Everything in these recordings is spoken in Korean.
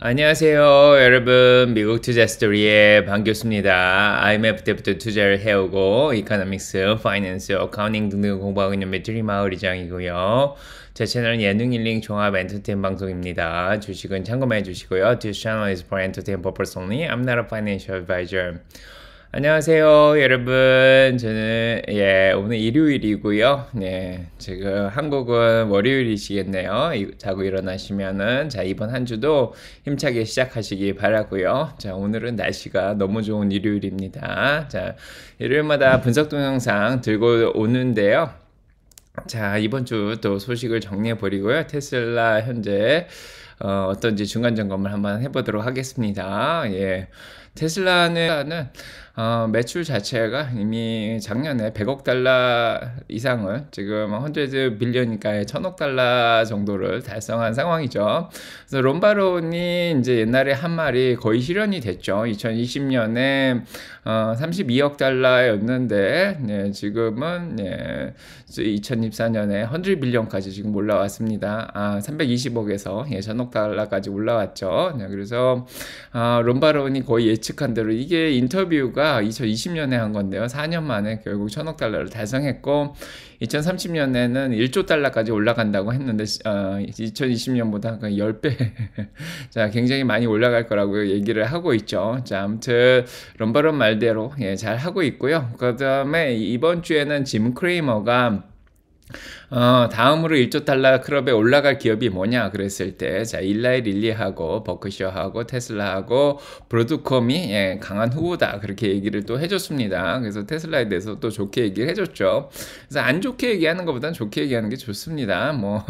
안녕하세요 여러분 미국 투자 스토리에 반갑입니다 IMF 때부터 투자를 해오고 이카노믹스, 파이낸스, 어카운팅 등등 공부하고 있는 메트리 마을 이장이고요 제 채널은 예능 일링 종합 엔터테인 방송입니다 주식은 참고만 해주시고요 This channel is for entertainment purpose only I'm not a financial advisor 안녕하세요, 여러분. 저는 예 오늘 일요일이고요. 네 지금 한국은 월요일이시겠네요. 자고 일어나시면은 자 이번 한 주도 힘차게 시작하시기 바라고요. 자 오늘은 날씨가 너무 좋은 일요일입니다. 자 일요일마다 분석 동영상 들고 오는데요. 자 이번 주 또 소식을 정리해 버리고요. 테슬라 현재 어, 어떤지 중간 점검을 한번 해보도록 하겠습니다. 예. 테슬라는 어, 매출 자체가 이미 작년에 100억 달러 이상을 지금 헌재레 빌리언이니까의 1000억 달러 정도를 달성한 상황이죠. 그래서 롬바론이 이제 옛날에 한 말이 거의 실현이 됐죠. 2020년에 어, 32억 달러였는데 네, 지금은 네, 2024년에 헌드레 빌리언까지 지금 올라왔습니다. 아, 320억에서 예, 1000억 달러까지 올라왔죠. 네, 그래서 아, 롬바론이 거의 예측한 대로 이게 인터뷰가 목표가 2020년에 한 건데요. 4년 만에 결국 1 0 0 0억 달러를 달성했고 2030년에는 1조 달러까지 올라간다고 했는데 어, 2020년보다 10배 자 굉장히 많이 올라갈 거라고 얘기를 하고 있죠. 자 아무튼 럼버런 말대로 예, 잘 하고 있고요. 그 다음에 이번 주에는 짐 크레이머가 어, 다음으로 1조 달러 클럽에 올라갈 기업이 뭐냐 그랬을 때, 자, 일라이 릴리하고, 버크셔하고, 테슬라하고, 브로드컴이, 예, 강한 후보다. 그렇게 얘기를 또 해줬습니다. 그래서 테슬라에 대해서 또 좋게 얘기를 해줬죠. 그래서 안 좋게 얘기하는 것보단 좋게 얘기하는 게 좋습니다. 뭐,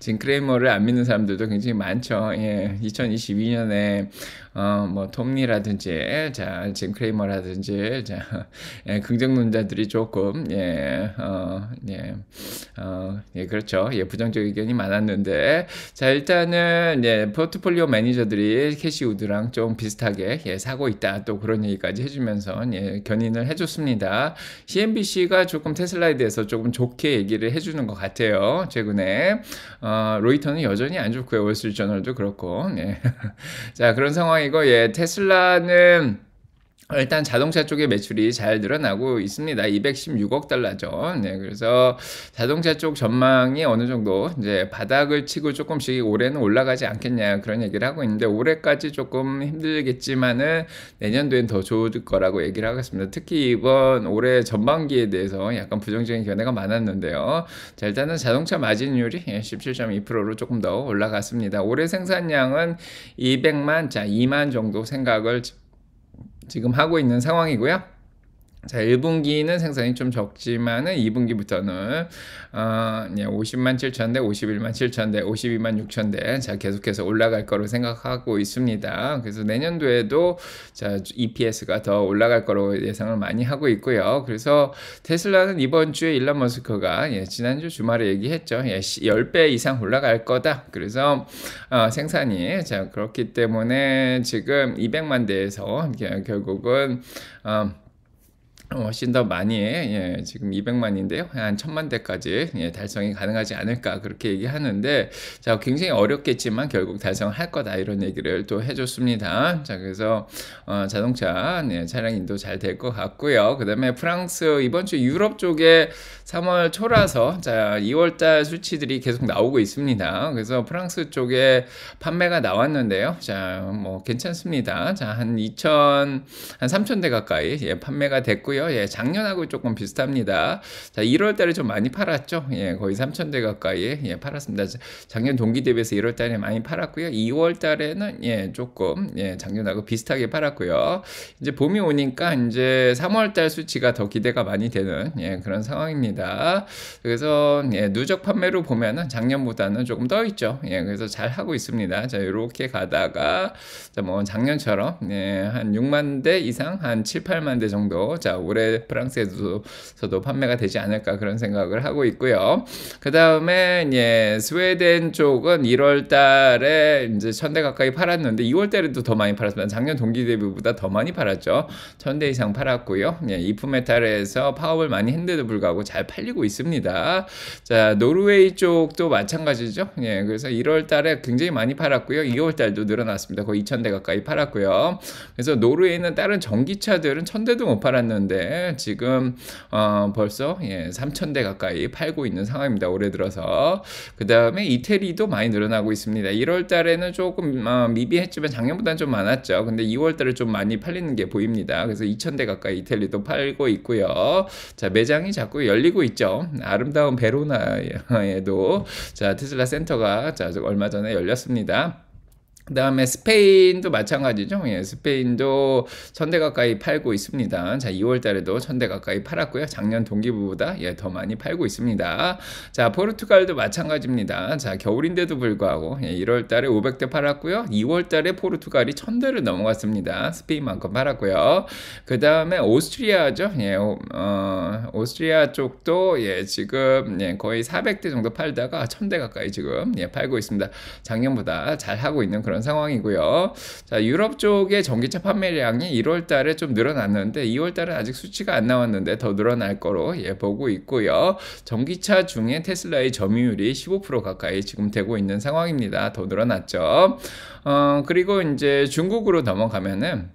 진 크레이머를 안 믿는 사람들도 굉장히 많죠. 예, 2022년에, 어, 뭐, 톰니라든지, 자, 진 크레이머라든지, 자, 예, 긍정론자들이 조금, 예, 어, 예, 어, 예, 그렇죠. 예, 부정적 의견이 많았는데. 자, 일단은, 예, 포트폴리오 매니저들이 캐시우드랑 좀 비슷하게, 예, 사고 있다. 또 그런 얘기까지 해주면서, 예, 견인을 해줬습니다. CNBC가 조금 테슬라에 대해서 조금 좋게 얘기를 해주는 것 같아요. 최근에. 어, 로이터는 여전히 안 좋고요. 월스트리트저널도 그렇고. 예. 자, 그런 상황이고, 예, 테슬라는, 어, 일단 자동차 쪽의 매출이 잘 늘어나고 있습니다. 216억 달러죠. 네, 그래서 자동차 쪽 전망이 어느 정도 이제 바닥을 치고 조금씩 올해는 올라가지 않겠냐 그런 얘기를 하고 있는데 올해까지 조금 힘들겠지만은 내년도엔 더 좋을 거라고 얘기를 하겠습니다. 특히 이번 올해 전반기에 대해서 약간 부정적인 견해가 많았는데요. 자, 일단은 자동차 마진율이 17.2%로 예, 조금 더 올라갔습니다. 올해 생산량은 200만, 자, 2만 정도 생각을 지금 하고 있는 상황이고요. 자, 1분기는 생산이 좀 적지만은 2분기부터는 어, 50만 7천 대, 51만 7천 대, 52만 6천 대, 자 계속해서 올라갈 거로 생각하고 있습니다. 그래서 내년도에도 자 EPS가 더 올라갈 거로 예상을 많이 하고 있고요. 그래서 테슬라는 이번 주에 일론 머스크가 예, 지난주 주말에 얘기했죠. 예, 10배 이상 올라갈 거다. 그래서 어, 생산이 자 그렇기 때문에 지금 200만 대에서 결국은 어, 어, 훨씬 더 많이 예, 지금 200만인데요. 한 천만 대까지 예, 달성이 가능하지 않을까 그렇게 얘기하는데 자 굉장히 어렵겠지만 결국 달성할 거다 이런 얘기를 또 해줬습니다. 자 그래서 어, 자동차 예, 네, 차량 인도 잘 될 것 같고요. 그 다음에 프랑스 이번 주 유럽 쪽에 3월 초라서 자 2월달 수치들이 계속 나오고 있습니다. 그래서 프랑스 쪽에 판매가 나왔는데요. 자 뭐 괜찮습니다. 자 한 2천 한 3천 대 가까이 예, 판매가 됐고요. 있고요. 예, 작년하고 조금 비슷합니다. 자, 1월 달에 좀 많이 팔았죠. 예, 거의 3,000대 가까이 예, 팔았습니다. 작년 동기 대비해서 1월 달에 많이 팔았고요. 2월 달에는 예, 조금 예, 작년하고 비슷하게 팔았고요. 이제 봄이 오니까 이제 3월 달 수치가 더 기대가 많이 되는 예, 그런 상황입니다. 그래서 예, 누적 판매로 보면은 작년보다는 조금 떠 있죠. 예, 그래서 잘 하고 있습니다. 자, 이렇게 가다가 자, 뭐 작년처럼 예, 한 6만 대 이상 한 7, 8만 대 정도 자 올해 프랑스에서도 판매가 되지 않을까 그런 생각을 하고 있고요. 그 다음에 예, 스웨덴 쪽은 1월 달에 이제 천대 가까이 팔았는데 2월 달에도 더 많이 팔았습니다. 작년 동기 대비보다 더 많이 팔았죠. 천대 이상 팔았고요. 예, 이프메탈에서 파업을 많이 했는데도 불구하고 잘 팔리고 있습니다. 자, 노르웨이 쪽도 마찬가지죠. 예, 그래서 1월 달에 굉장히 많이 팔았고요. 2월 달도 늘어났습니다. 거의 2,000대 가까이 팔았고요. 그래서 노르웨이는 다른 전기차들은 1,000대도 못 팔았는데 있는데 지금 어 벌써 예, 3천대 가까이 팔고 있는 상황입니다. 올해 들어서 그 다음에 이태리도 많이 늘어나고 있습니다. 1월 달에는 조금 어, 미비했지만 작년보다는 좀 많았죠. 근데 2월 달에 좀 많이 팔리는 게 보입니다. 그래서 2천대 가까이 이태리도 팔고 있고요. 자 매장이 자꾸 열리고 있죠. 아름다운 베로나에도 자 테슬라 센터가 자 얼마 전에 열렸습니다. 그 다음에 스페인도 마찬가지죠. 예, 스페인도 천 대 가까이 팔고 있습니다. 자, 2월 달에도 천 대 가까이 팔았고요. 작년 동기부보다 예, 더 많이 팔고 있습니다. 자, 포르투갈도 마찬가지입니다. 자, 겨울인데도 불구하고 예, 1월 달에 500대 팔았고요. 2월 달에 포르투갈이 천대를 넘어갔습니다. 스페인만큼 팔았고요. 그 다음에 오스트리아죠. 예, 어, 오스트리아 쪽도 예, 지금 예, 거의 400대 정도 팔다가 천 대 가까이 지금 예, 팔고 있습니다. 작년보다 잘 하고 있는 그런 그런 상황이고요. 자, 유럽 쪽의 전기차 판매량이 1월 달에 좀 늘어났는데 2월 달은 아직 수치가 안 나왔는데 더 늘어날 거로 예, 보고 있고요. 전기차 중에 테슬라의 점유율이 15% 가까이 지금 되고 있는 상황입니다. 더 늘어났죠. 어, 그리고 이제 중국으로 넘어가면은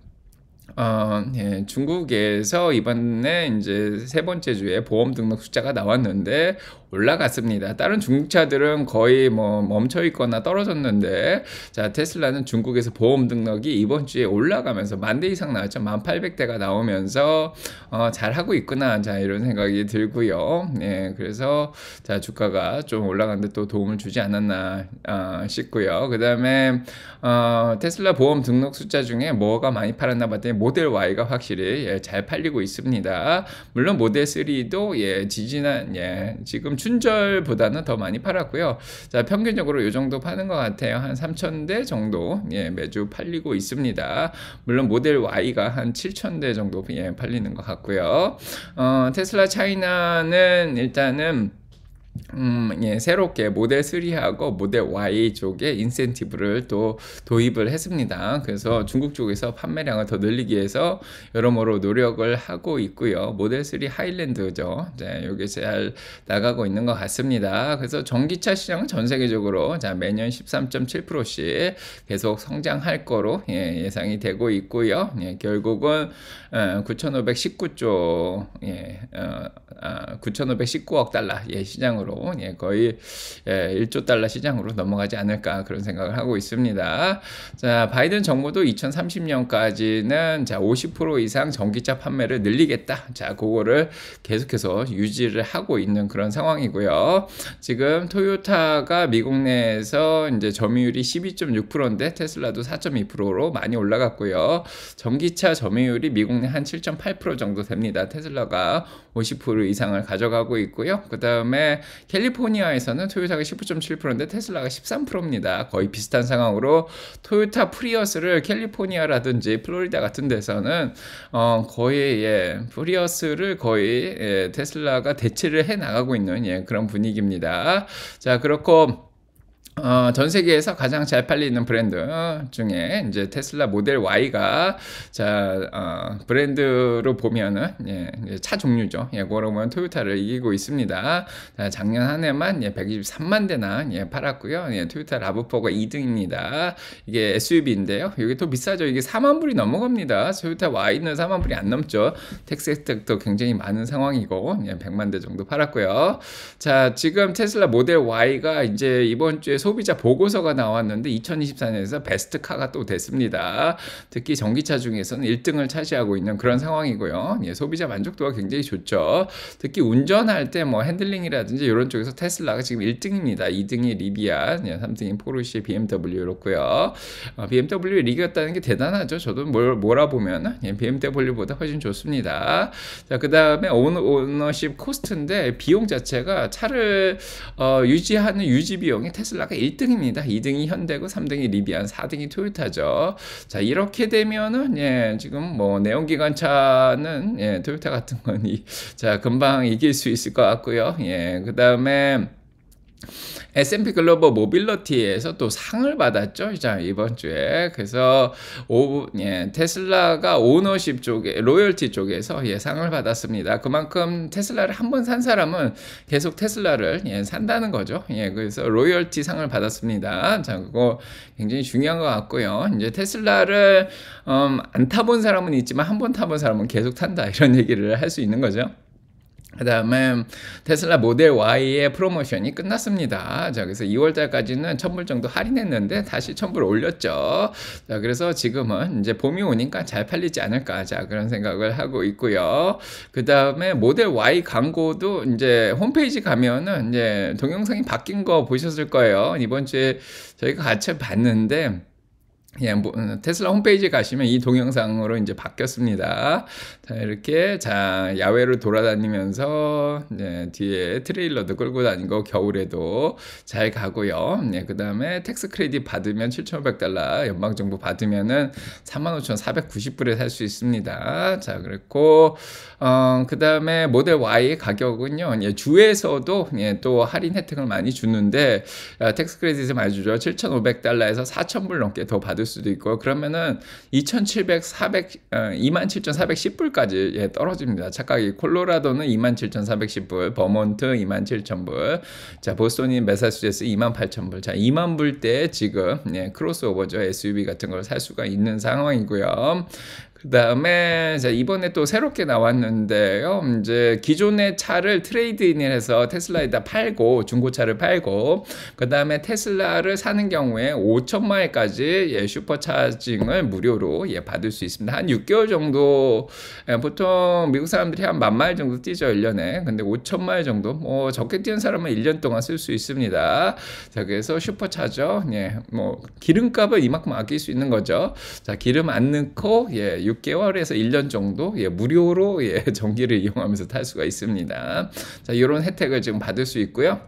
어, 예, 중국에서 이번에 이제 세 번째 주에 보험 등록 숫자가 나왔는데 올라갔습니다. 다른 중국차들은 거의 뭐 멈춰 있거나 떨어졌는데 자 테슬라는 중국에서 보험 등록이 이번 주에 올라가면서 만 대 이상 나왔죠. 만0 0 대가 나오면서 어, 잘 하고 있구나 자 이런 생각이 들고요. 예, 그래서 자 주가가 좀 올라가는데 또 도움을 주지 않았나 어, 싶고요. 그 다음에 어, 테슬라 보험 등록 숫자 중에 뭐가 많이 팔았나 봤더니 모델 Y가 확실히 예, 잘 팔리고 있습니다. 물론 모델 3도 예 지지난 예 지금 춘절보다는 더 많이 팔았고요. 자, 평균적으로 이 정도 파는 것 같아요. 한 3,000대 정도 예, 매주 팔리고 있습니다. 물론 모델 Y가 한 7,000대 정도 예, 팔리는 것 같고요. 어, 테슬라 차이나는 일단은 음, 예, 새롭게 모델 3하고 모델 Y 쪽에 인센티브를 또 도입을 했습니다. 그래서 중국 쪽에서 판매량을 더 늘리기 위해서 여러모로 노력을 하고 있고요. 모델 3 하일랜드죠. 네, 이게 잘 나가고 있는 것 같습니다. 그래서 전기차 시장전 세계적으로 자, 매년 13.7%씩 계속 성장할 거로 예, 상이 되고 있고요. 예, 결국은 어, 9,519조 예, 어, 아, 9,519억 달러 예, 시장으로 시장으로 예, 거의 예, 1조 달러 시장으로 넘어가지 않을까 그런 생각을 하고 있습니다. 자, 바이든 정부도 2030년까지는 자, 50% 이상 전기차 판매를 늘리겠다. 자, 그거를 계속해서 유지를 하고 있는 그런 상황이고요. 지금 토요타가 미국 내에서 이제 점유율이 12.6%인데 테슬라도 4.2%로 많이 올라갔고요. 전기차 점유율이 미국 내 한 7.8% 정도 됩니다. 테슬라가 50% 이상을 가져가고 있고요. 그 다음에 캘리포니아에서는 토요타가 19.7%인데 테슬라가 13%입니다. 거의 비슷한 상황으로 토요타 프리어스를 캘리포니아라든지 플로리다 같은 데서는 어, 거의 예, 프리어스를 거의 예, 테슬라가 대체를 해 나가고 있는 예, 그런 분위기입니다. 자 그렇고 어, 전 세계에서 가장 잘 팔리는 브랜드 어, 중에 이제 테슬라 모델 Y가 자 어, 브랜드로 보면은 예, 차 종류죠. 예, 그러면 토요타를 이기고 있습니다. 자, 작년 한 해만 예, 123만 대나 예, 팔았고요. 예, 토요타 라브포가 2등입니다. 이게 SUV인데요. 이게 또 비싸죠. 이게 4만 불이 넘어갑니다. 토요타 Y는 4만 불이 안 넘죠. 택스 혜택도 굉장히 많은 상황이고 예, 100만 대 정도 팔았고요. 자 지금 테슬라 모델 Y가 이제 이번 주에 소비자 보고서가 나왔는데 2024년에서 베스트카가 또 됐습니다. 특히 전기차 중에서는 1등을 차지하고 있는 그런 상황이고요. 예, 소비자 만족도가 굉장히 좋죠. 특히 운전할 때 뭐 핸들링이라든지 이런 쪽에서 테슬라가 지금 1등입니다. 2등이 리비안, 예, 3등이 포르쉐, BMW 이렇고요. 어, b m w 리그였다는게 대단하죠. 저도 뭘, 뭐라 보면 예, BMW보다 훨씬 좋습니다. 자, 그 다음에 오너십 코스트인데 비용 자체가 차를 어, 유지하는 유지 비용이 테슬라 테슬라가 1등입니다. 2등이 현대고 3등이 리비안, 4등이 토요타죠. 자, 이렇게 되면은 예, 지금 뭐 내연기관차는 예, 토요타 같은 건이 자, 금방 이길 수 있을 것 같고요. 예, 그다음에 S&P 글로벌 모빌러티에서 또 상을 받았죠. 이번 주에. 그래서 오, 예, 테슬라가 오너십 쪽에 로열티 쪽에서 예, 상을 받았습니다. 그만큼 테슬라를 한 번 산 사람은 계속 테슬라를 예, 산다는 거죠. 예, 그래서 로열티 상을 받았습니다. 자, 그거 굉장히 중요한 것 같고요. 이제 테슬라를 음, 안 타본 사람은 있지만 한 번 타본 사람은 계속 탄다 이런 얘기를 할 수 있는 거죠. 그 다음에 테슬라 모델 Y의 프로모션이 끝났습니다. 자, 그래서 2월달까지는 1000불 정도 할인했는데 다시 1000불 올렸죠. 자, 그래서 지금은 이제 봄이 오니까 잘 팔리지 않을까. 자, 그런 생각을 하고 있고요. 그 다음에 모델 Y 광고도 이제 홈페이지 가면은 이제 동영상이 바뀐 거 보셨을 거예요. 이번 주에 저희가 같이 봤는데 예, 뭐, 음, 테슬라 홈페이지에 가시면 이 동영상으로 이제 바뀌었습니다. 자, 이렇게, 자, 야외로 돌아다니면서, 이 네, 뒤에 트레일러도 끌고 다니고, 겨울에도 잘 가고요. 예, 네, 그 다음에 텍스 크레딧 받으면 7,500달러, 연방정부 받으면은 3 5 4 9 0불에살 수 있습니다. 자, 그랬고, 어, 그 다음에 모델 Y의 가격은요, 예, 주에서도, 예, 또 할인 혜택을 많이 주는데, 아, 텍스 크레딧을 많이 주죠. 7,500달러에서 4,000불 넘게 더 받을 받을 수도 있고 그러면은 2,700, 400, 27,410불까지 예, 떨어집니다. 착각이 콜로라도는 27,410불, 버몬트 27,000불, 자 보스턴인 메사추세츠 28,000불, 자 2만 불 때 지금 예, 크로스오버죠 SUV 같은 걸 살 수가 있는 상황이고요. 그 다음에 이번에 또 새롭게 나왔는데요. 이제 기존의 차를 트레이드인을 해서 테슬라에다 팔고 중고차를 팔고 그 다음에 테슬라를 사는 경우에 5천 마일까지 예, 슈퍼차징을 무료로 예, 받을 수 있습니다. 한 6개월 정도 예, 보통 미국 사람들이 한 만 마일 정도 뛰죠 1년에 근데 5천 마일 정도 뭐 적게 뛰는 사람은 1년 동안 쓸 수 있습니다. 자 그래서 슈퍼차죠. 예, 뭐 기름값을 이만큼 아낄 수 있는 거죠. 자 기름 안 넣고 예, 6개월에서 1년 정도 예, 무료로 예, 전기를 이용하면서 탈 수가 있습니다. 자, 이런 혜택을 지금 받을 수 있고요.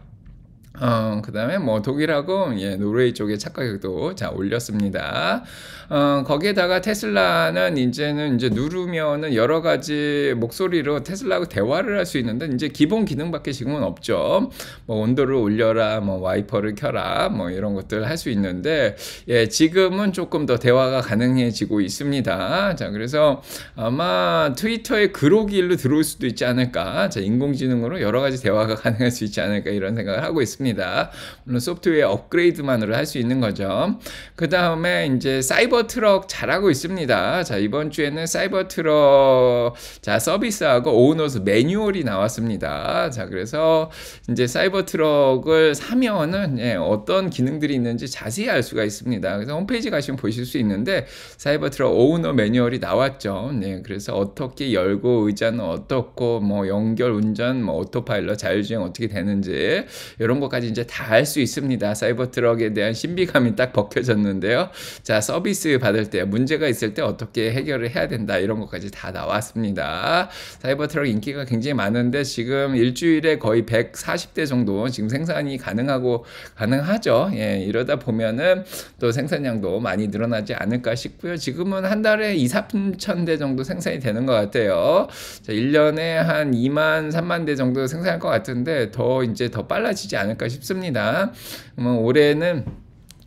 어, 그 다음에 뭐 독일하고 예, 노르웨이 쪽에 차 가격도 자 올렸습니다. 어, 거기에다가 테슬라는 이제는 이제 누르면은 여러 가지 목소리로 테슬라하고 대화를 할 수 있는데 이제 기본 기능밖에 지금은 없죠. 뭐 온도를 올려라, 뭐 와이퍼를 켜라, 뭐 이런 것들 할 수 있는데 예, 지금은 조금 더 대화가 가능해지고 있습니다. 자 그래서 아마 트위터의 그로길로 들어올 수도 있지 않을까. 자 인공지능으로 여러 가지 대화가 가능할 수 있지 않을까 이런 생각을 하고 있습니다. 있습니다. 물론 소프트웨어 업그레이드만으로 할 수 있는 거죠. 그 다음에 이제 사이버 트럭 잘하고 있습니다. 자, 이번 주에는 사이버 트럭 자, 서비스하고 오너스 매뉴얼이 나왔습니다. 자, 그래서 이제 사이버 트럭을 사면은 예, 어떤 기능들이 있는지 자세히 알 수가 있습니다. 그래서 홈페이지 가시면 보실 수 있는데 사이버 트럭 오너 매뉴얼이 나왔죠. 네, 그래서 어떻게 열고 의자는 어떻고 뭐 연결 운전 뭐 오토파일럿 자율주행 어떻게 되는지 이런 것까 것까지 이제 다 할 수 있습니다. 사이버 트럭에 대한 신비감이 딱 벗겨졌는데요. 자, 서비스 받을 때 문제가 있을 때 어떻게 해결을 해야 된다 이런 것까지 다 나왔습니다. 사이버 트럭 인기가 굉장히 많은데 지금 일주일에 거의 140대 정도 지금 생산이 가능하고 가능하죠. 예, 이러다 보면은 또 생산량도 많이 늘어나지 않을까 싶고요. 지금은 한 달에 2, 3천 대 정도 생산이 되는 것 같아요. 자, 1년에 한 2만, 3만 대 정도 생산할 것 같은데 더 이제 더 빨라지지 않을까 않을까 싶습니다. 뭐 올해는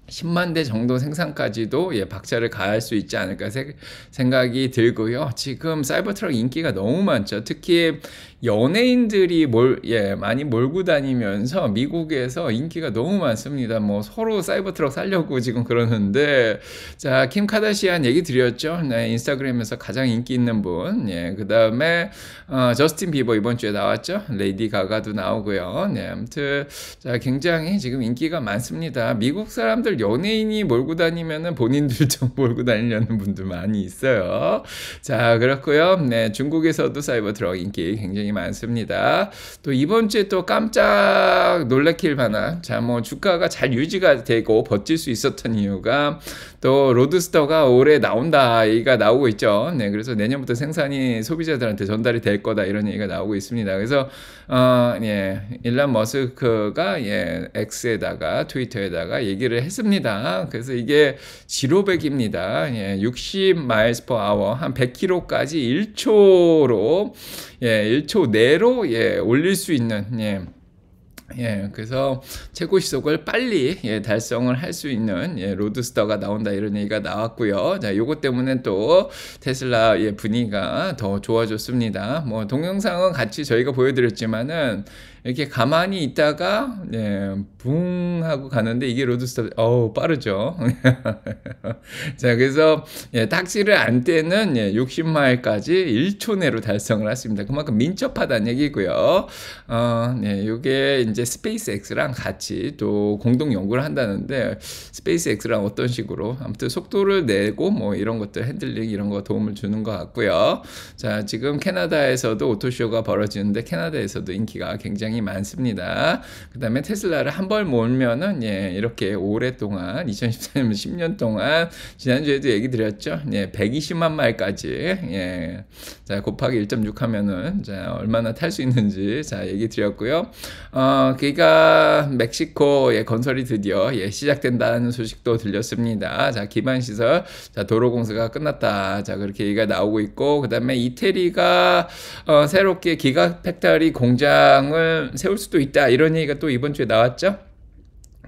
10만 대 정도 생산까지도 예, 박차를 가할 수 있지 않을까 세, 생각이 들고요. 지금 사이버트럭 인기가 너무 많죠. 특히 연예인들이 몰, 예, 많이 몰고 다니면서 미국에서 인기가 너무 많습니다. 뭐 서로 사이버트럭 살려고 지금 그러는데 자, 킴 카다시안 얘기 드렸죠. 네, 인스타그램에서 가장 인기 있는 분. 예, 그다음에 어, 저스틴 비버 이번 주에 나왔죠. 레이디 가가도 나오고요. 네, 아무튼 자, 굉장히 지금 인기가 많습니다. 미국 사람들 연예인이 몰고 다니면은 본인들 좀 몰고 다니려는 분들 많이 있어요. 자, 그렇고요. 네, 중국에서도 사이버 트럭 인기 굉장히 많습니다. 또 이번 주에 또 깜짝 놀래킬 만한 자, 뭐 주가가 잘 유지가 되고 버틸 수 있었던 이유가 또 로드스터가 올해 나온다 얘기가 나오고 있죠. 네, 그래서 내년부터 생산이 소비자들한테 전달이 될 거다 이런 얘기가 나오고 있습니다. 그래서 어, 예, 일란 머스크가 예, X에다가 트위터에다가 얘기를 했습니다. 그래서 이게 지로백입니다. 예, 60 마일스 e 아워 한 100km까지 1초로 예, 1초 내로 예, 올릴 수 있는 예. 예, 그래서 최고 시속을 빨리 예, 달성을 할 수 있는 예, 로드스터가 나온다 이런 얘기가 나왔고요. 자, 요것 때문에 또 테슬라 예, 분위기가 더 좋아졌습니다. 뭐 동영상은 같이 저희가 보여드렸지만은 이렇게 가만히 있다가 예, 붕 하고 가는데 이게 로드스터 어우 빠르죠 자 그래서 예, 딱지를 안 떼는 예, 60마일까지 1초 내로 달성을 했습니다 그만큼 민첩하다는 얘기고요 어, 예, 네, 이게 이제 스페이스X랑 같이 또 공동 연구를 한다는데 스페이스X랑 어떤 식으로 아무튼 속도를 내고 뭐 이런 것들 핸들링 이런 거 도움을 주는 것 같고요 자 지금 캐나다에서도 오토쇼가 벌어지는데 캐나다에서도 인기가 굉장히 굉장히 많습니다. 그 다음에 테슬라를 한번 몰면은 예, 이렇게 오랫동안 2014년 10년 동안 지난주에도 얘기 드렸죠. 예, 120만 마일까지 예, 자 곱하기 1.6 하면은 자 얼마나 탈 수 있는지 자 얘기 드렸고요. 어, 그니까 멕시코의 건설이 드디어 예, 시작된다는 소식도 들렸습니다. 자 기반 시설 자 도로 공사가 끝났다. 자 그렇게 얘기가 나오고 있고 그 다음에 이태리가 어, 새롭게 기가 팩터리 공장을 세울 수도 있다 이런 얘기가 또 이번 주에 나왔죠.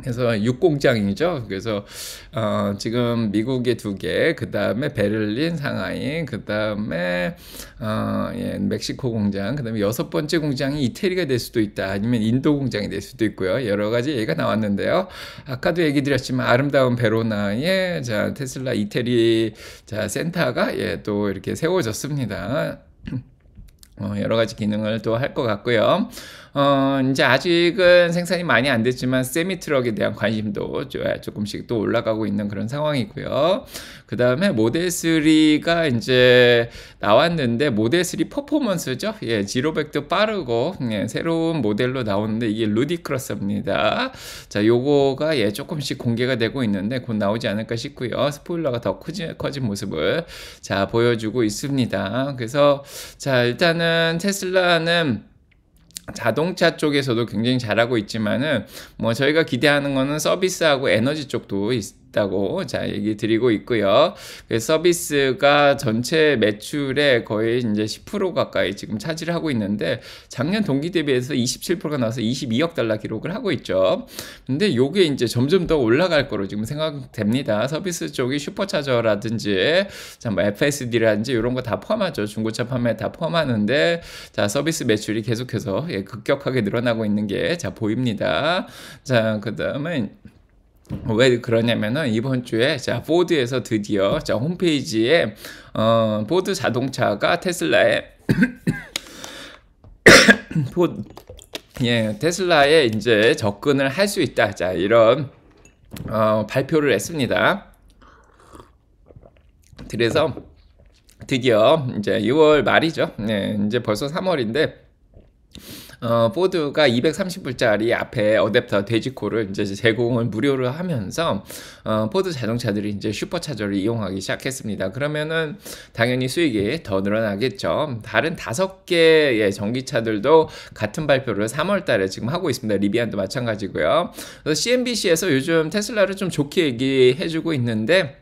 그래서 육공장이죠. 그래서 어, 지금 미국의 두 개, 그 다음에 베를린, 상하이, 그 다음에 어, 예, 멕시코 공장, 그 다음에 여섯 번째 공장이 이태리가 될 수도 있다. 아니면 인도 공장이 될 수도 있고요. 여러 가지 얘기가 나왔는데요. 아까도 얘기 드렸지만 아름다운 베로나에자 테슬라 이태리 자 센터가 예, 또 이렇게 세워졌습니다. 어, 여러 가지 기능을 또 할 것 같고요. 어, 이제 아직은 생산이 많이 안 됐지만 세미 트럭에 대한 관심도 조금씩 또 올라가고 있는 그런 상황이고요. 그 다음에 모델 3가 이제 나왔는데 모델 3 퍼포먼스죠. 예, 지로백도 빠르고 예, 새로운 모델로 나오는데 이게 루디크러스입니다. 자, 요거가 예 조금씩 공개가 되고 있는데 곧 나오지 않을까 싶고요. 스포일러가 더 커진, 커진 모습을 자 보여주고 있습니다. 그래서 자 일단은 테슬라는 자동차 쪽에서도 굉장히 잘하고 있지만은 뭐 저희가 기대하는 거는 서비스하고 에너지 쪽도 있, 있다고 자 얘기 드리고 있고요. 그 서비스가 전체 매출의 거의 이제 10% 가까이 지금 차지를 하고 있는데 작년 동기 대비해서 27%가 나와서 22억 달러 기록을 하고 있죠. 근데 요게 이제 점점 더 올라갈 거로 지금 생각됩니다. 서비스 쪽이 슈퍼차저라든지 자뭐 FSD라든지 이런 거 다 포함하죠. 중고차 판매 다 포함하는데 자 서비스 매출이 계속해서 예, 급격하게 늘어나고 있는 게 자 보입니다. 자 그다음에 왜 그러냐면은 이번 주에 자 포드에서 드디어 자 홈페이지에 어 포드 자동차가 테슬라의 포드 예 테슬라에 이제 접근을 할 수 있다 자 이런 어 발표를 했습니다. 그래서 드디어 이제 6월 말이죠. 네, 이제 벌써 3월인데 어, 포드가 230불짜리 앞에 어댑터 돼지코를 이제 제공을 무료로 하면서 어, 포드 자동차들이 이제 슈퍼차저를 이용하기 시작했습니다. 그러면은 당연히 수익이 더 늘어나겠죠. 다른 다섯 개의 전기차들도 같은 발표를 3월 달에 지금 하고 있습니다. 리비안도 마찬가지고요. CNBC에서 요즘 테슬라를 좀 좋게 얘기해주고 있는데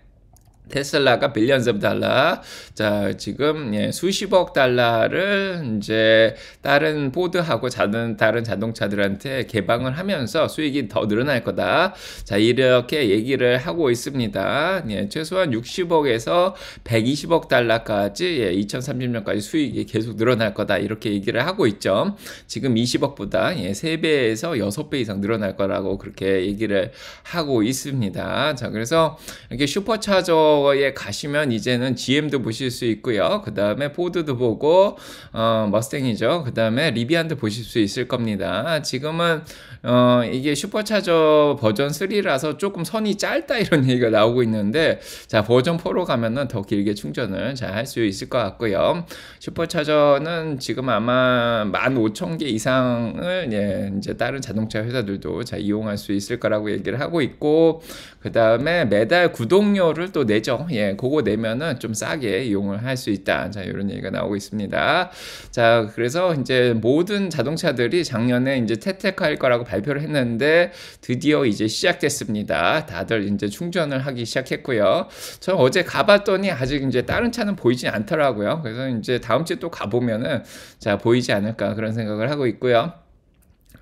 테슬라가 빌리언 오브 달러. 자, 지금 예, 수십억 달러를 이제 다른 포드하고 다른 다른 자동차들한테 개방을 하면서 수익이 더 늘어날 거다. 자, 이렇게 얘기를 하고 있습니다. 예, 최소한 60억에서 120억 달러까지 예, 2030년까지 수익이 계속 늘어날 거다. 이렇게 얘기를 하고 있죠. 지금 20억보다 예, 3배에서 6배 이상 늘어날 거라고 그렇게 얘기를 하고 있습니다. 자, 그래서 이렇게 슈퍼차저 에 가시면 이제는 GM도 보실 수 있고요. 그 다음에 포드도 보고 어, 머스탱이죠. 그 다음에 리비안도 보실 수 있을 겁니다. 지금은 어, 이게 슈퍼차저 버전 3라서 조금 선이 짧다 이런 얘기가 나오고 있는데 자 버전 4로 가면은 더 길게 충전을 잘 할 수 있을 것 같고요. 슈퍼차저는 지금 아마 15,000개 이상을 예, 이제 다른 자동차 회사들도 잘 이용할 수 있을 거라고 얘기를 하고 있고 그 다음에 매달 구독료를 또 내죠. 예, 그거 내면은 좀 싸게 이용을 할 수 있다. 자 이런 얘기가 나오고 있습니다. 자 그래서 이제 모든 자동차들이 작년에 이제 채택할 거라고 발표를 했는데 드디어 이제 시작됐습니다. 다들 이제 충전을 하기 시작했고요. 저 어제 가봤더니 아직 이제 다른 차는 보이지 않더라고요. 그래서 이제 다음 주에 또 가보면은 자 보이지 않을까 그런 생각을 하고 있고요.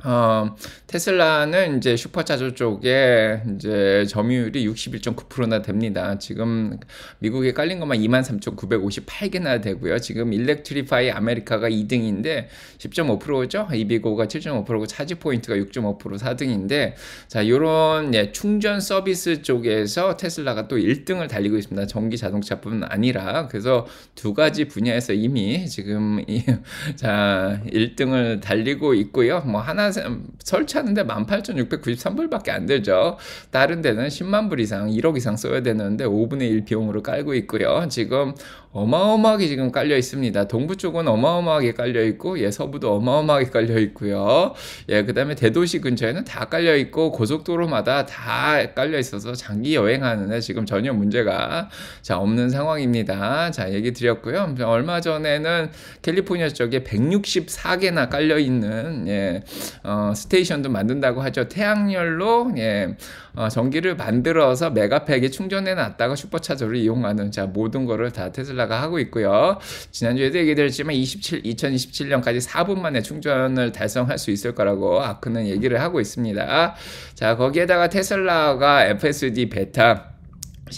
어, 테슬라는 이제 슈퍼차저 쪽에 이제 점유율이 61.9%나 됩니다. 지금 미국에 깔린 것만 23,958개나 되고요. 지금 일렉트리파이 아메리카가 2등인데 10.5%죠. 이비고가 7.5%고 차지 포인트가 6.5% 4등인데 자, 요런 예, 충전 서비스 쪽에서 테슬라가 또 1등을 달리고 있습니다. 전기 자동차뿐 아니라 그래서 두 가지 분야에서 이미 지금 이, 자, 1등을 달리고 있고요. 뭐 하나 하나 설치하는데 18,693불밖에 안되죠 다른 데는 10만 불 이상, 1억 이상 써야 되는데 5분의 1 비용으로 깔고 있고요. 지금 어마어마하게 지금 깔려 있습니다. 동부 쪽은 어마어마하게 깔려 있고, 예, 서부도 어마어마하게 깔려 있고요. 예, 그 다음에 대도시 근처에는 다 깔려 있고, 고속도로마다 다 깔려 있어서 장기 여행하는데 지금 전혀 문제가 자, 없는 상황입니다. 자, 얘기 드렸고요. 얼마 전에는 캘리포니아 쪽에 164개나 깔려 있는, 예, 어, 스테이션도 만든다고 하죠. 태양열로, 예, 어, 전기를 만들어서 메가팩에 충전해 놨다가 슈퍼차저를 이용하는 자, 모든 거를 다 테슬라 우라가 하고 있고요. 지난주에도 얘기드렸지만 27, 2027년까지 4분 만에 충전을 달성할 수 있을 거라고 아크는 얘기를 하고 있습니다. 자, 거기에다가 테슬라가 FSD 베타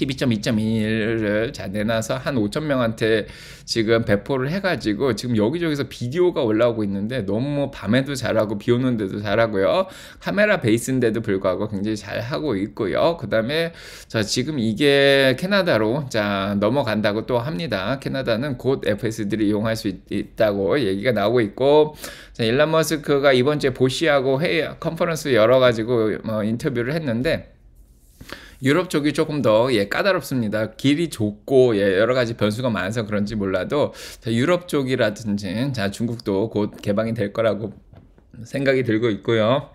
12.2.1을 자 내놔서 한 5천 명한테 지금 배포를 해가지고 지금 여기저기서 비디오가 올라오고 있는데 너무 뭐 밤에도 잘하고 비 오는데도 잘하고요 카메라 베이스인데도 불구하고 굉장히 잘 하고 있고요 그 다음에 자 지금 이게 캐나다로 자 넘어간다고 또 합니다 캐나다는 곧 FSD를 이용할 수 있, 다고 얘기가 나오고 있고 자, 일란 머스크가 이번 주에 보시하고 회의 컨퍼런스 열어가지고 어, 인터뷰를 했는데 유럽 쪽이 조금 더 예, 까다롭습니다. 길이 좁고 예, 여러 가지 변수가 많아서 그런지 몰라도 자, 유럽 쪽이라든지 자 중국도 곧 개방이 될 거라고 생각이 들고 있고요.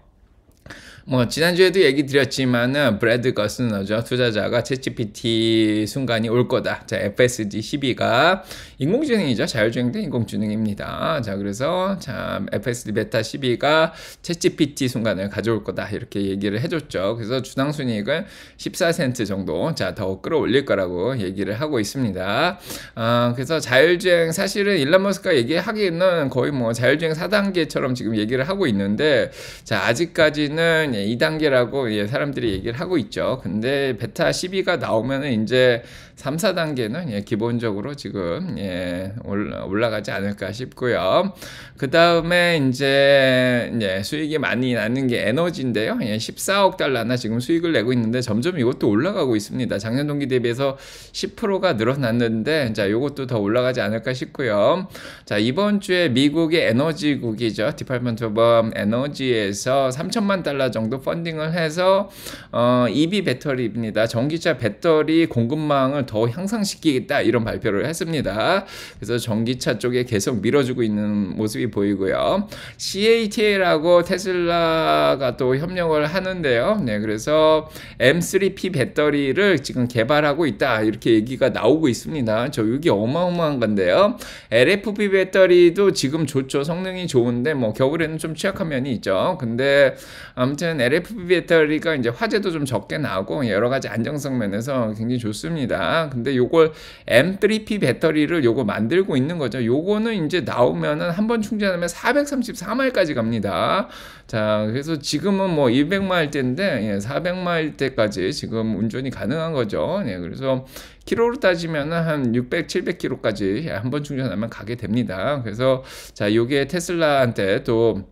뭐 지난주에도 얘기 드렸지만은 브래드 거스너죠 투자자가 챗GPT 순간이 올 거다. 자 FSD 12가 인공지능이죠 자율주행된 인공지능입니다. 자 그래서 참 FSD 베타 12가 챗GPT 순간을 가져올 거다 이렇게 얘기를 해줬죠. 그래서 주당 순이익은 14센트 정도 자 더 끌어올릴 거라고 얘기를 하고 있습니다. 아 그래서 자율주행 사실은 일론 머스크가 얘기하기는 에 거의 뭐 자율주행 4단계처럼 지금 얘기를 하고 있는데 자 아직까지는 단계 2단계라고 예, 사람들이 얘기를 하고 있죠. 근데 베타 12가 나오면은 이제 3, 4단계는 예, 기본적으로 지금 예, 올라가지 않을까 싶고요. 그 다음에 이제 예, 수익이 많이 나는 게 에너지인데요. 14억 예, 달러나 지금 수익을 내고 있는데 점점 이것도 올라가고 있습니다. 작년 동기 대비해서 10%가 늘어났는데 자 이것도 더 올라가지 않을까 싶고요. 자 이번 주에 미국의 에너지국이죠. 디파트먼트 오브 에너지에서 3천만 달러 정도 펀딩을 해서 어, EV 배터리입니다. 전기차 배터리 공급망을 더 향상시키겠다 이런 발표를 했습니다. 그래서 전기차 쪽에 계속 밀어주고 있는 모습이 보이고요. CATL하고 테슬라가 또 협력을 하는데요. 네, 그래서 M3P 배터리를 지금 개발하고 있다 이렇게 얘기가 나오고 있습니다. 저 여기 어마어마한 건데요. LFP 배터리도 지금 좋죠. 성능이 좋은데 뭐 겨울에는 좀 취약한 면이 있죠. 근데 아무튼 LFP 배터리가 이제 화재도 좀 적게 나고 여러 가지 안정성 면에서 굉장히 좋습니다. 근데 요걸 M3P 배터리를 요거 만들고 있는 거죠. 요거는 이제 나오면은 한 번 충전하면 434마일까지 갑니다. 자, 그래서 지금은 뭐 200마일대인데 예, 400마일대까지 지금 운전이 가능한 거죠. 예, 그래서 키로로 따지면 한 600, 700km까지 한 번 충전하면 가게 됩니다. 그래서 자, 요게 테슬라한테 또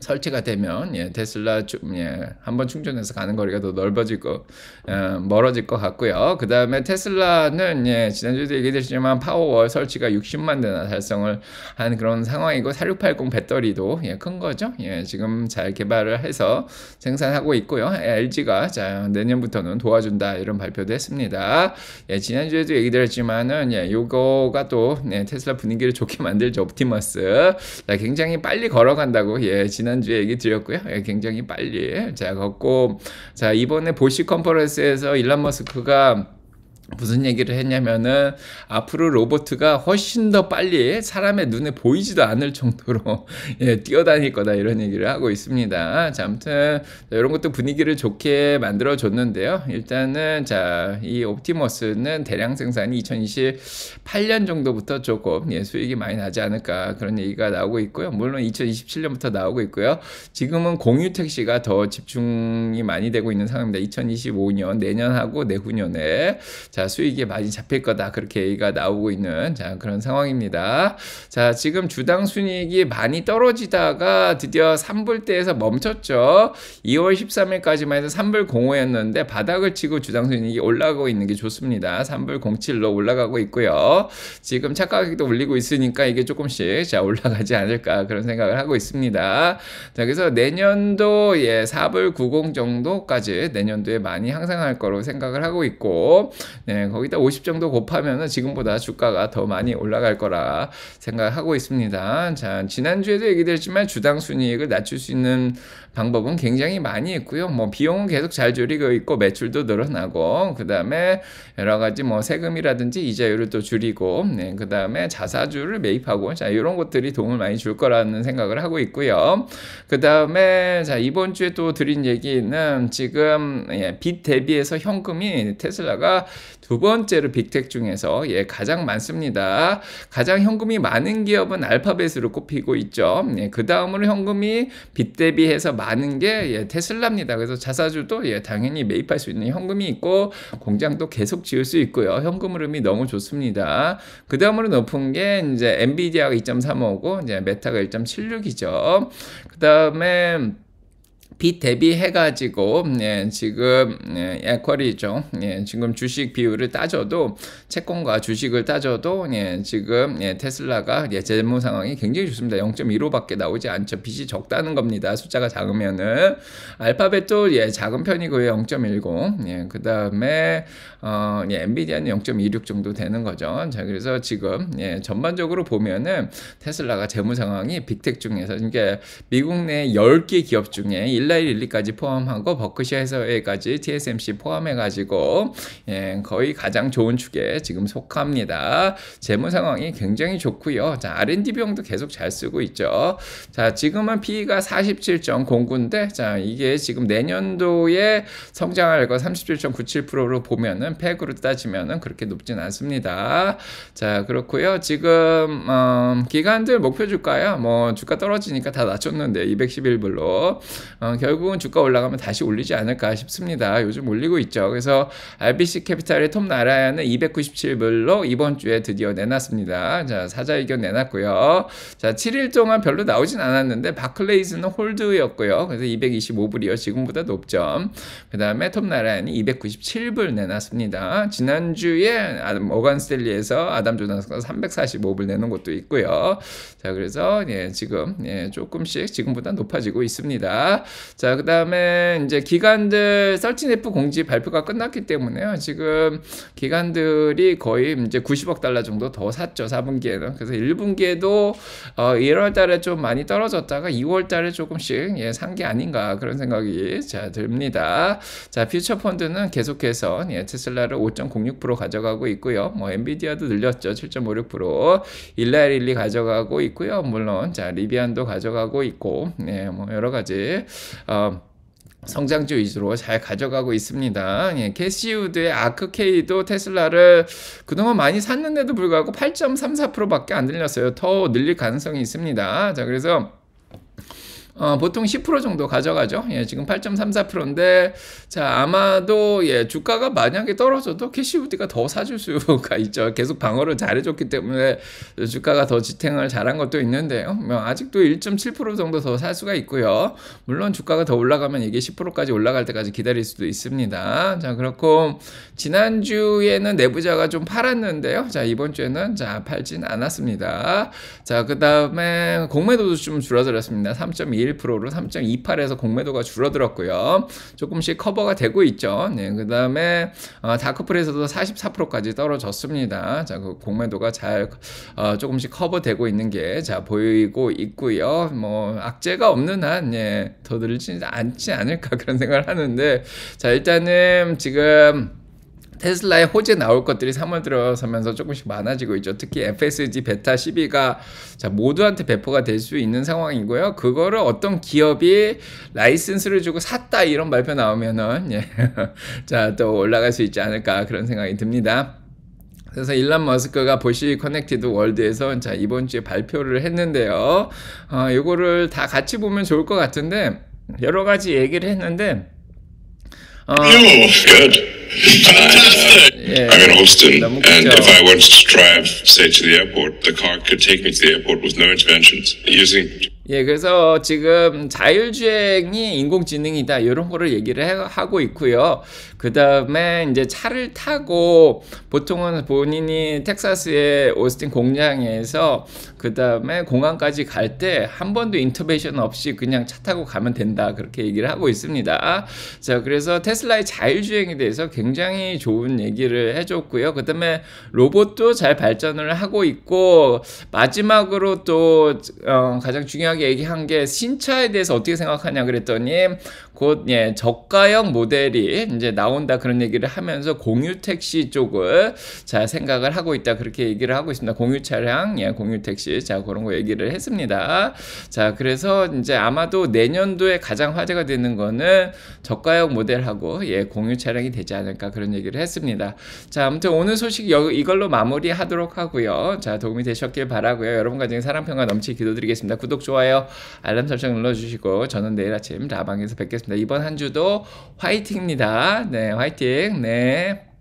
설치가 되면 예, 테슬라 주, 예, 한번 충전해서 가는 거리가 더 넓어지고 예, 멀어질 것 같고요. 그 다음에 테슬라는 예, 지난주에도 얘기했지만 파워월 설치가 60만 대나 달성을 한 그런 상황이고 4680 배터리도 예, 큰 거죠. 예, 지금 잘 개발을 해서 생산하고 있고요. LG가 자, 내년부터는 도와준다 이런 발표도 했습니다. 예, 지난주에도 얘기했지만은 예, 요거가 또 예, 테슬라 분위기를 좋게 만들죠. 옵티머스 자, 굉장히 빨리 걸어간다고 예, 지난주에 얘기 드렸고요. 예, 굉장히 빨리 자 걷고 자 이번에 보시 컨퍼런스에서 일란 머스크가 무슨 얘기를 했냐면은 앞으로 로보트가 훨씬 더 빨리 사람의 눈에 보이지도 않을 정도로 예, 뛰어다닐 거다 이런 얘기를 하고 있습니다. 자, 아무튼 이런 것도 분위기를 좋게 만들어 줬는데요. 일단은 자, 이 옵티머스는 대량 생산이 2028년 정도부터 조금 예, 수익이 많이 나지 않을까 그런 얘기가 나오고 있고요. 물론 2027년부터 나오고 있고요. 지금은 공유 택시가 더 집중이 많이 되고 있는 상황입니다. 2025년 내년하고 내후년에 자, 수익이 많이 잡힐 거다. 그렇게 얘기가 나오고 있는 자, 그런 상황입니다. 자, 지금 주당 순이익이 많이 떨어지다가 드디어 3불 대에서 멈췄죠. 2월 13일까지만 해서 3불 05였는데 바닥을 치고 주당 순이익이 올라가고 있는 게 좋습니다. 3불 07로 올라가고 있고요. 지금 착가격도 올리고 있으니까 이게 조금씩 자, 올라가지 않을까 그런 생각을 하고 있습니다. 자, 그래서 내년도 예, 4불 90 정도까지 내년도에 많이 향상할 거로 생각을 하고 있고 네, 거기다 50 정도 곱하면은 지금보다 주가가 더 많이 올라갈 거라 생각하고 있습니다. 자, 지난주에도 얘기드렸지만 주당 순이익을 낮출 수 있는 방법은 굉장히 많이 있고요. 뭐 비용은 계속 잘 줄이고 있고 매출도 늘어나고 그다음에 여러 가지 뭐 세금이라든지 이자율을 또 줄이고 네, 그다음에 자사주를 매입하고 자 이런 것들이 도움을 많이 줄 거라는 생각을 하고 있고요. 그다음에 자 이번 주에 또 드린 얘기는 지금 예, 빚 대비해서 현금이 테슬라가 두 번째로 빅텍 중에서 예, 가장 많습니다. 가장 현금이 많은 기업은 알파벳으로 꼽히고 있죠. 예, 네, 그 다음으로 현금이 빚 대비해서 많은 게 예, 테슬라입니다. 그래서 자사주도 예, 당연히 매입할 수 있는 현금이 있고 공장도 계속 지을 수 있고요. 현금 흐름이 너무 좋습니다. 그 다음으로 높은 게 이제 엔비디아가 2.35고 이제 메타가 1.76이죠. 그 다음에 빚 대비해가지고 예, 지금 예, 에쿼리죠. 예, 지금 주식 비율을 따져도 채권과 주식을 따져도 예, 지금 예, 테슬라가 예, 재무 상황이 굉장히 좋습니다. 0.15밖에 나오지 않죠. 빚이 적다는 겁니다. 숫자가 작으면은 알파벳도 예, 작은 편이고요. 0.10. 예, 그 다음에 어, 예, 엔비디아는 0.26 정도 되는 거죠. 자, 그래서 지금 예, 전반적으로 보면은 테슬라가 재무 상황이 빅텍 중에서 이게 미국 내 10개 기업 중에 이 일라일일리까지 포함하고 버크셔에서까지 TSMC 포함해가지고 예, 거의 가장 좋은 축에 지금 속합니다. 재무 상황이 굉장히 좋고요. 자 R&D 비용도 계속 잘 쓰고 있죠. 자 지금은 PE가 47.09인데 자 이게 지금 내년도에 성장할 거 37.97%로 보면은 팩으로 따지면은 그렇게 높진 않습니다. 자 그렇고요. 지금 어, 음, 기관들 목표 주가요뭐 주가 떨어지니까 다 낮췄는데 211불로 어, 결국은 주가 올라가면 다시 올리지 않을까 싶습니다. 요즘 올리고 있죠. 그래서 RBC 캐피탈의 톱 나라야는 297불로 이번 주에 드디어 내놨습니다. 자, 사자의견 내놨고요. 자, 7일 동안 별로 나오진 않았는데 바클레이즈는 홀드였고요. 그래서 225불이요. 지금보다 높죠. 그 다음에 톱 나라야는 297불 내놨습니다. 지난주에 어간 스텔리에서 아담 조나스가 345불 내는은 것도 있고요. 자, 그래서 예, 지금 예, 조금씩 지금보다 높아지고 있습니다. 자, 그 다음에 이제 기관들 설치네프 공지 발표가 끝났기 때문에요. 지금 기관들이 거의 이제 90억 달러 정도 더 샀죠. 4분기에는. 그래서 1분기에도 어, 1월 달에 좀 많이 떨어졌다가 2월 달에 조금씩 예, 산게 아닌가 그런 생각이 자, 듭니다. 자, 퓨처 펀드는 계속해서 예, 테슬라를 5.06% 가져가고 있고요. 뭐 엔비디아도 늘렸죠. 7.56%. 일라릴리 가져가고 있고요. 물론 자, 리비안도 가져가고 있고 예, 뭐 여러 가지 어, 성장주 위주로 잘 가져가고 있습니다. 예, 캐시우드의 아크케이도 테슬라를 그동안 많이 샀는데도 불구하고 8.34%밖에 안 늘렸어요. 더 늘릴 가능성이 있습니다. 자, 그래서 어, 보통 10% 정도 가져가죠. 예, 지금 8.34%인데 자 아마도 예, 주가가 만약에 떨어져도 캐시우드가 더 사줄 수가 있죠. 계속 방어를 잘해줬기 때문에 주가가 더 지탱을 잘한 것도 있는데요. 뭐, 아직도 1.7% 정도 더 살 수가 있고요. 물론 주가가 더 올라가면 이게 10%까지 올라갈 때까지 기다릴 수도 있습니다. 자 그렇고 지난주에는 내부자가 좀 팔았는데요. 자 이번 주에는 자 팔진 않았습니다. 자그 다음에 공매도도 좀 줄어들었습니다. 3 2 1로 3.28에서 공매도가 줄어들었고요. 조금씩 커버가 되고 있죠. 네, 그 다음에 어, 아, 다크풀에서도 44%까지 떨어졌습니다. 자, 그 공매도가 잘 어, 조금씩 커버되고 있는 게자 보이고 있고요. 뭐 악재가 없는 한더 예, 늘지 않지 않을까 그런 생각을 하는데 자 일단은 지금 테슬라의 호재 나올 것들이 3월 들어서면서 조금씩 많아지고 있죠. 특히 FSD 베타 12가 자, 모두한테 배포가 될 수 있는 상황이고요. 그거를 어떤 기업이 라이센스를 주고 샀다 이런 발표 나오면은 예. 자, 또 올라갈 수 있지 않을까 그런 생각이 듭니다. 그래서 일란 머스크가 보시 커넥티드 월드에서 자 이번 주에 발표를 했는데요. 어, 이거를 다 같이 보면 좋을 것 같은데 여러 가지 얘기를 했는데 어, Fantastic! I'm in h o s t o n and if I wanted to drive, say, to the airport, the car could take me to the airport with no interventions. Using 예, 그래서 지금 자율주행이 인공지능이다 이런 거를 얘기를 해, 하고 있고요. 그 다음에 이제 차를 타고 보통은 본인이 텍사스의 오스틴 공장에서 그 다음에 공항까지 갈 때 한 번도 인터베이션 없이 그냥 차 타고 가면 된다 그렇게 얘기를 하고 있습니다. 자, 그래서 테슬라의 자율주행에 대해서 굉장히 좋은 얘기를 잘 해줬고요. 그 다음에 로봇도 잘 발전을 하고 있고, 마지막으로 또, 어, 가장 중요하게 얘기한 게 신차에 대해서 어떻게 생각하냐 그랬더니, 곧 예, 저가형 모델이 이제 나온다 그런 얘기를 하면서 공유 택시 쪽을 자 생각을 하고 있다 그렇게 얘기를 하고 있습니다. 공유 차량, 예, 공유 택시 자 그런 거 얘기를 했습니다. 자 그래서 이제 아마도 내년도에 가장 화제가 되는 거는 저가형 모델하고 예, 공유 차량이 되지 않을까 그런 얘기를 했습니다. 자 아무튼 오늘 소식 여, 이걸로 마무리하도록 하고요. 자 도움이 되셨길 바라고요. 여러분과 지금 사랑 평가 넘치게 기도드리겠습니다. 구독 좋아요 알람 설정 눌러주시고 저는 내일 아침 라방에서 뵙겠습니다. 하겠습니다. 이번 한 주도 화이팅입니다. 네, 화이팅. 네.